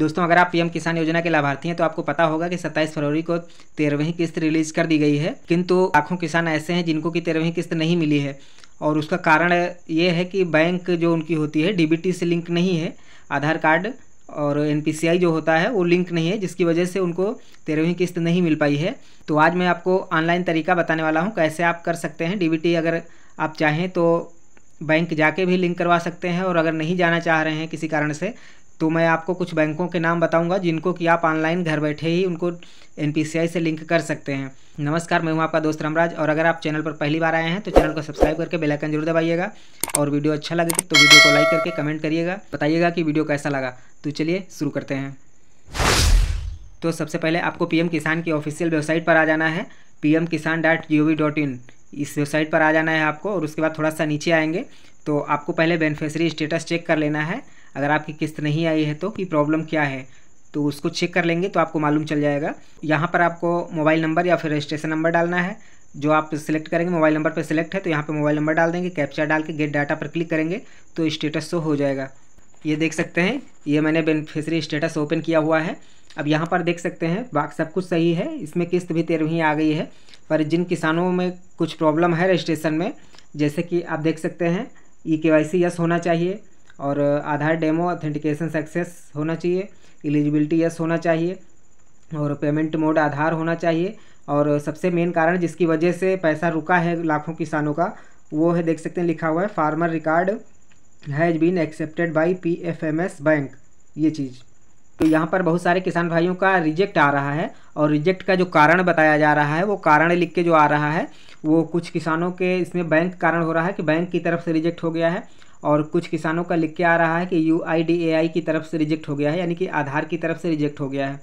दोस्तों अगर आप पीएम किसान योजना के लाभार्थी हैं तो आपको पता होगा कि सत्ताईस फरवरी को तेरहवीं किस्त रिलीज कर दी गई है किंतु लाखों किसान ऐसे हैं जिनको कि तेरहवीं किस्त नहीं मिली है और उसका कारण ये है कि बैंक जो उनकी होती है डीबीटी से लिंक नहीं है आधार कार्ड और एन जो होता है वो लिंक नहीं है जिसकी वजह से उनको तेरहवीं किस्त नहीं मिल पाई है तो आज मैं आपको ऑनलाइन तरीका बताने वाला हूँ कैसे आप कर सकते हैं डी अगर आप चाहें तो बैंक जाके भी लिंक करवा सकते हैं और अगर नहीं जाना चाह रहे हैं किसी कारण से तो मैं आपको कुछ बैंकों के नाम बताऊंगा जिनको कि आप ऑनलाइन घर बैठे ही उनको एन से लिंक कर सकते हैं नमस्कार मैं हूं आपका दोस्त रामराज और अगर आप चैनल पर पहली बार आए हैं तो चैनल को सब्सक्राइब करके बेल आइकन जरूर दबाइएगा और वीडियो अच्छा लगे तो वीडियो को लाइक करके कमेंट करिएगा बताइएगा कि वीडियो कैसा लगा तो चलिए शुरू करते हैं तो सबसे पहले आपको पी किसान की ऑफिशियल वेबसाइट पर आ जाना है पी एम किसान जी ओ वी डॉट इन इस वेबसाइट पर आ जाना है आपको और उसके बाद थोड़ा सा नीचे आएंगे तो आपको पहले बेनिफिशरी स्टेटस चेक कर लेना है अगर आपकी किस्त नहीं आई है तो कि प्रॉब्लम क्या है तो उसको चेक कर लेंगे तो आपको मालूम चल जाएगा यहाँ पर आपको मोबाइल नंबर या फिर रजिस्ट्रेशन नंबर डालना है जो आप सिलेक्ट करेंगे मोबाइल नंबर पर सिलेक्ट है तो यहाँ पर मोबाइल नंबर डाल देंगे कैप्चा डाल के गेट डाटा पर क्लिक करेंगे तो स्टेटस शो हो जाएगा ये देख सकते हैं ये मैंने बेनिफिशरी स्टेटस ओपन किया हुआ है अब यहाँ पर देख सकते हैं बाकी सब कुछ सही है इसमें किस्त भी तेरहवीं आ गई है पर जिन किसानों में कुछ प्रॉब्लम है रजिस्ट्रेशन में जैसे कि आप देख सकते हैं ई के वाई सी यस होना चाहिए और आधार डेमो ऑथेंटिकेशन सक्सेस होना चाहिए एलिजिबिलिटी यस होना चाहिए और पेमेंट मोड आधार होना चाहिए और सबसे मेन कारण जिसकी वजह से पैसा रुका है लाखों किसानों का वो है देख सकते हैं लिखा हुआ है farmer record has been accepted by P F M S bank ये चीज़ तो यहाँ पर बहुत सारे किसान भाइयों का रिजेक्ट आ रहा है और रिजेक्ट का जो कारण बताया जा रहा है वो कारण लिख के जो आ रहा है वो कुछ किसानों के इसमें बैंक कारण हो रहा है कि बैंक की तरफ से रिजेक्ट हो गया है और कुछ किसानों का लिख के आ रहा है कि यू की तरफ से रिजेक्ट हो गया है यानी कि आधार की तरफ से रिजेक्ट हो गया है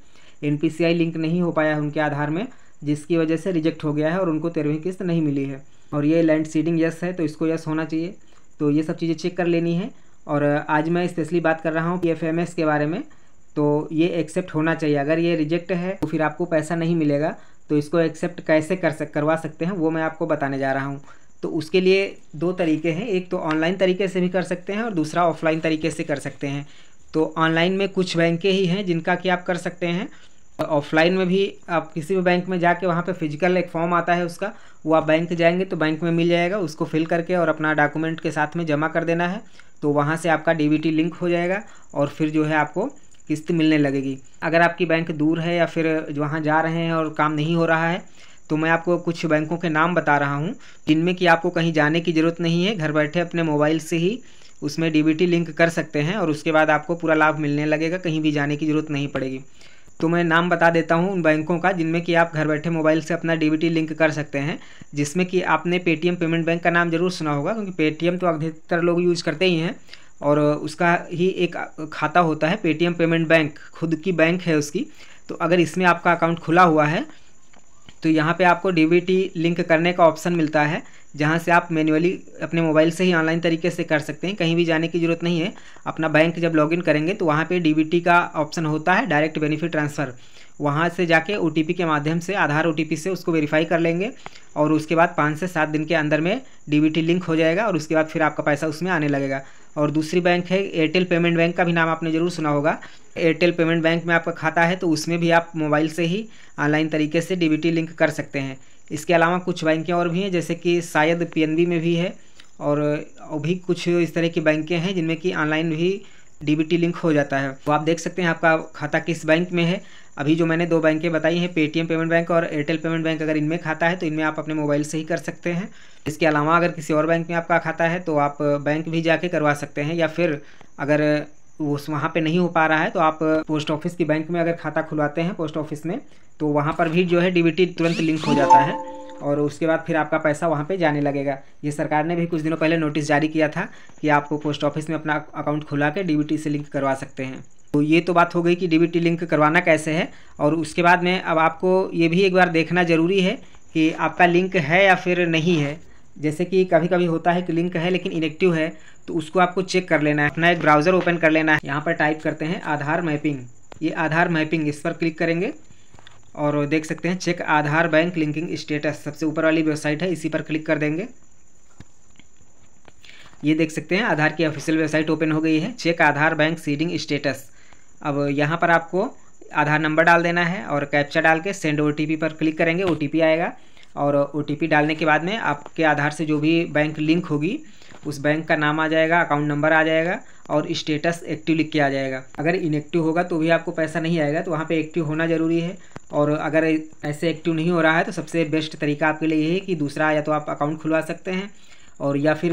एन लिंक नहीं हो पाया है उनके आधार में जिसकी वजह से रिजेक्ट हो गया है और उनको तेरहवीं किस्त नहीं मिली है और ये लैंड सीडिंग यस है तो इसको यस होना चाहिए तो ये सब चीज़ें चेक कर लेनी है और आज मैं स्पेशली बात कर रहा हूँ पी एफ एम एस के बारे में तो ये एक्सेप्ट होना चाहिए अगर ये रिजेक्ट है तो फिर आपको पैसा नहीं मिलेगा तो इसको एक्सेप्ट कैसे कर सक करवा सकते हैं वो मैं आपको बताने जा रहा हूँ तो उसके लिए दो तरीके हैं एक तो ऑनलाइन तरीके से भी कर सकते हैं और दूसरा ऑफलाइन तरीके से कर सकते हैं तो ऑनलाइन में कुछ बैंकें ही हैं जिनका कि आप कर सकते हैं ऑफलाइन में भी आप किसी भी बैंक में जाके वहाँ पे फिजिकल एक फॉर्म आता है उसका वो आप बैंक जाएंगे तो बैंक में मिल जाएगा उसको फिल करके और अपना डॉक्यूमेंट के साथ में जमा कर देना है तो वहाँ से आपका डीबीटी लिंक हो जाएगा और फिर जो है आपको किस्त मिलने लगेगी अगर आपकी बैंक दूर है या फिर वहाँ जा रहे हैं और काम नहीं हो रहा है तो मैं आपको कुछ बैंकों के नाम बता रहा हूँ जिनमें कि आपको कहीं जाने की ज़रूरत नहीं है घर बैठे अपने मोबाइल से ही उसमें डीबीटी लिंक कर सकते हैं और उसके बाद आपको पूरा लाभ मिलने लगेगा कहीं भी जाने की ज़रूरत नहीं पड़ेगी तो मैं नाम बता देता हूँ उन बैंकों का जिनमें कि आप घर बैठे मोबाइल से अपना डी लिंक कर सकते हैं जिसमें कि आपने पेटीएम पेमेंट बैंक का नाम जरूर सुना होगा क्योंकि पेटीएम तो अधिकतर लोग यूज़ करते ही हैं और उसका ही एक खाता होता है पेटीएम पेमेंट बैंक खुद की बैंक है उसकी तो अगर इसमें आपका अकाउंट खुला हुआ है तो यहाँ पे आपको डी लिंक करने का ऑप्शन मिलता है जहाँ से आप मैन्युअली अपने मोबाइल से ही ऑनलाइन तरीके से कर सकते हैं कहीं भी जाने की ज़रूरत नहीं है अपना बैंक जब लॉगिन करेंगे तो वहाँ पे डी का ऑप्शन होता है डायरेक्ट बेनिफिट ट्रांसफ़र वहाँ से जाके ओ के माध्यम से आधार ओ से उसको वेरीफाई कर लेंगे और उसके बाद पाँच से सात दिन के अंदर में डी लिंक हो जाएगा और उसके बाद फिर आपका पैसा उसमें आने लगेगा और दूसरी बैंक है एयरटेल पेमेंट बैंक का भी नाम आपने ज़रूर सुना होगा एयरटेल पेमेंट बैंक में आपका खाता है तो उसमें भी आप मोबाइल से ही ऑनलाइन तरीके से डीबीटी लिंक कर सकते हैं इसके अलावा कुछ बैंकें और भी हैं जैसे कि शायद पीएनबी में भी है और भी कुछ इस तरह की बैंकें हैं जिनमें कि ऑनलाइन भी डीबीटी लिंक हो जाता है तो आप देख सकते हैं आपका खाता किस बैंक में है अभी जो मैंने दो बैंकें बताई हैं पेटीएम पेमेंट बैंक और एयरटेल पेमेंट बैंक अगर इनमें खाता है तो इनमें आप अपने मोबाइल से ही कर सकते हैं इसके अलावा अगर किसी और बैंक में आपका खाता है तो आप बैंक भी जाके करवा सकते हैं या फिर अगर उस वहाँ पे नहीं हो पा रहा है तो आप पोस्ट ऑफिस की बैंक में अगर खाता खुलवाते हैं पोस्ट ऑफिस में तो वहाँ पर भी जो है डीबीटी तुरंत लिंक हो जाता है और उसके बाद फिर आपका पैसा वहाँ पे जाने लगेगा ये सरकार ने भी कुछ दिनों पहले नोटिस जारी किया था कि आपको पोस्ट ऑफिस में अपना अकाउंट खुला के डी से लिंक करवा सकते हैं तो ये तो बात हो गई कि डी लिंक करवाना कैसे है और उसके बाद में अब आपको ये भी एक बार देखना ज़रूरी है कि आपका लिंक है या फिर नहीं है जैसे कि कभी कभी होता है कि लिंक है लेकिन इनेक्टिव है तो उसको आपको चेक कर लेना है अपना एक ब्राउज़र ओपन कर लेना है यहाँ पर टाइप करते हैं आधार मैपिंग ये आधार मैपिंग इस पर क्लिक करेंगे और देख सकते हैं check Aadhaar bank linking status सबसे ऊपर वाली वेबसाइट है इसी पर क्लिक कर देंगे ये देख सकते हैं आधार की ऑफिशियल वेबसाइट ओपन हो गई है check Aadhaar bank seeding status अब यहाँ पर आपको आधार नंबर डाल देना है और कैप्चा डाल के सेंड ओ पर क्लिक करेंगे ओ आएगा और ओ डालने के बाद में आपके आधार से जो भी बैंक लिंक होगी उस बैंक का नाम आ जाएगा अकाउंट नंबर आ जाएगा और स्टेटस एक्टिव लिख के आ जाएगा अगर इनएक्टिव होगा तो भी आपको पैसा नहीं आएगा तो वहाँ पे एक्टिव होना ज़रूरी है और अगर ऐसे एक्टिव नहीं हो रहा है तो सबसे बेस्ट तरीका आपके लिए यही है कि दूसरा या तो आप अकाउंट खुलवा सकते हैं और या फिर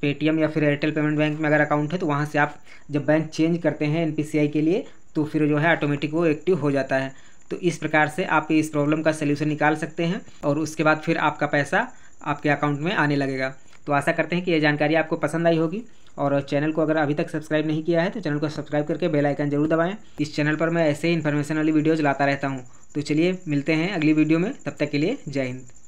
पेटीएम या फिर एयरटेल पेमेंट बैंक में अगर अकाउंट है तो वहाँ से आप जब बैंक चेंज करते हैं एन के लिए तो फिर जो है ऑटोमेटिक वो एक्टिव हो जाता है तो इस प्रकार से आप इस प्रॉब्लम का सलूशन निकाल सकते हैं और उसके बाद फिर आपका पैसा आपके अकाउंट में आने लगेगा तो आशा करते हैं कि यह जानकारी आपको पसंद आई होगी और चैनल को अगर अभी तक सब्सक्राइब नहीं किया है तो चैनल को सब्सक्राइब करके बेल आइकन जरूर दबाएं इस चैनल पर मैं ऐसे ही इन्फॉर्मेशन वाली वीडियोज़ लाता रहता हूँ तो चलिए मिलते हैं अगली वीडियो में तब तक के लिए जय हिंद